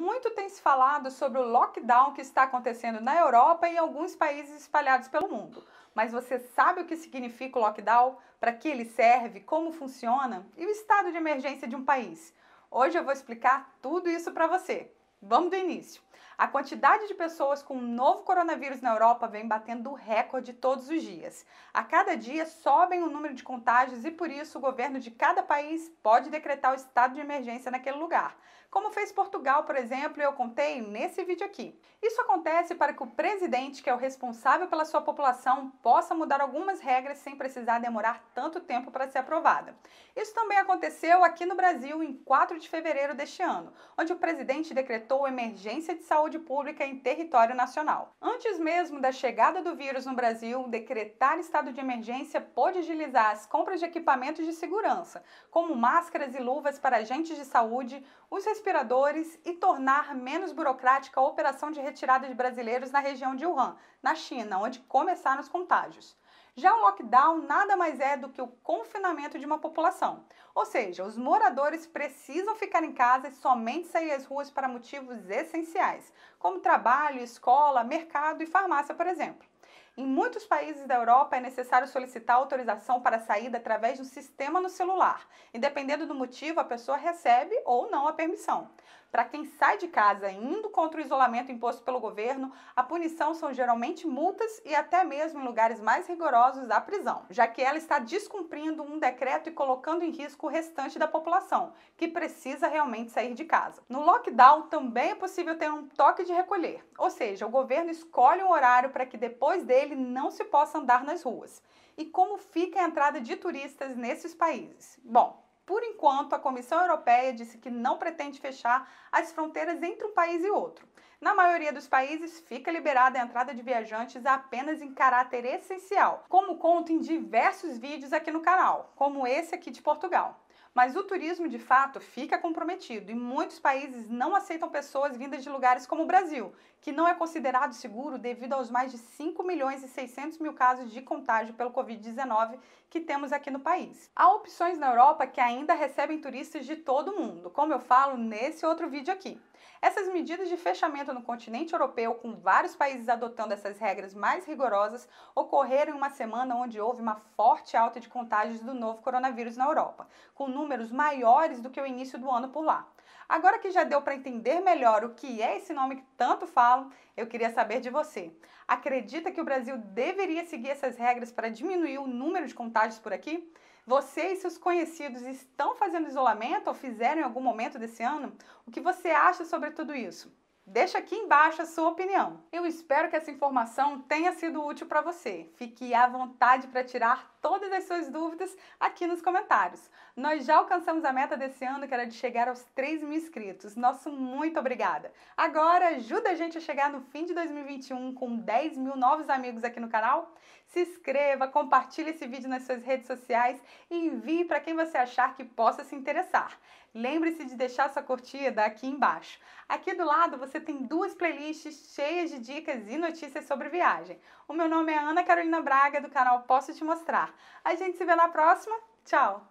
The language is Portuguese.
muito tem se falado sobre o lockdown que está acontecendo na Europa e em alguns países espalhados pelo mundo. Mas você sabe o que significa o lockdown? Para que ele serve? Como funciona? E o estado de emergência de um país? Hoje eu vou explicar tudo isso para você. Vamos do início. A quantidade de pessoas com um novo coronavírus na Europa vem batendo recorde todos os dias. A cada dia sobem o número de contágios e por isso o governo de cada país pode decretar o estado de emergência naquele lugar. Como fez Portugal, por exemplo, eu contei nesse vídeo aqui. Isso acontece para que o presidente, que é o responsável pela sua população, possa mudar algumas regras sem precisar demorar tanto tempo para ser aprovada. Isso também aconteceu aqui no Brasil em 4 de fevereiro deste ano, onde o presidente decretou emergência de saúde saúde pública em território nacional. Antes mesmo da chegada do vírus no Brasil, decretar estado de emergência pôde agilizar as compras de equipamentos de segurança, como máscaras e luvas para agentes de saúde, os respiradores e tornar menos burocrática a operação de retirada de brasileiros na região de Wuhan, na China, onde começaram os contágios. Já o lockdown nada mais é do que o confinamento de uma população. Ou seja, os moradores precisam ficar em casa e somente sair às ruas para motivos essenciais, como trabalho, escola, mercado e farmácia, por exemplo. Em muitos países da Europa é necessário solicitar autorização para saída através de um sistema no celular. E dependendo do motivo, a pessoa recebe ou não a permissão. Para quem sai de casa indo contra o isolamento imposto pelo governo, a punição são geralmente multas e até mesmo em lugares mais rigorosos a prisão, já que ela está descumprindo um decreto e colocando em risco restante da população, que precisa realmente sair de casa. No lockdown também é possível ter um toque de recolher, ou seja, o governo escolhe um horário para que depois dele não se possa andar nas ruas. E como fica a entrada de turistas nesses países? Bom, por enquanto, a Comissão Europeia disse que não pretende fechar as fronteiras entre um país e outro. Na maioria dos países, fica liberada a entrada de viajantes apenas em caráter essencial, como conto em diversos vídeos aqui no canal, como esse aqui de Portugal. Mas o turismo, de fato, fica comprometido e muitos países não aceitam pessoas vindas de lugares como o Brasil, que não é considerado seguro devido aos mais de 5 milhões e 600 mil casos de contágio pelo Covid-19 que temos aqui no país. Há opções na Europa que ainda recebem turistas de todo o mundo, como eu falo nesse outro vídeo aqui. Essas medidas de fechamento no continente europeu, com vários países adotando essas regras mais rigorosas, ocorreram em uma semana onde houve uma forte alta de contágios do novo coronavírus na Europa, com números maiores do que o início do ano por lá. Agora que já deu para entender melhor o que é esse nome que tanto falam, eu queria saber de você. Acredita que o Brasil deveria seguir essas regras para diminuir o número de contágios por aqui? Você e seus conhecidos estão fazendo isolamento ou fizeram em algum momento desse ano? O que você acha sobre tudo isso? Deixa aqui embaixo a sua opinião. Eu espero que essa informação tenha sido útil para você. Fique à vontade para tirar todas as suas dúvidas aqui nos comentários. Nós já alcançamos a meta desse ano, que era de chegar aos 3 mil inscritos. Nosso muito obrigada! Agora, ajuda a gente a chegar no fim de 2021 com 10 mil novos amigos aqui no canal. Se inscreva, compartilhe esse vídeo nas suas redes sociais e envie para quem você achar que possa se interessar. Lembre-se de deixar sua curtida aqui embaixo. Aqui do lado você tem duas playlists cheias de dicas e notícias sobre viagem. O meu nome é Ana Carolina Braga, do canal Posso Te Mostrar. A gente se vê na próxima. Tchau!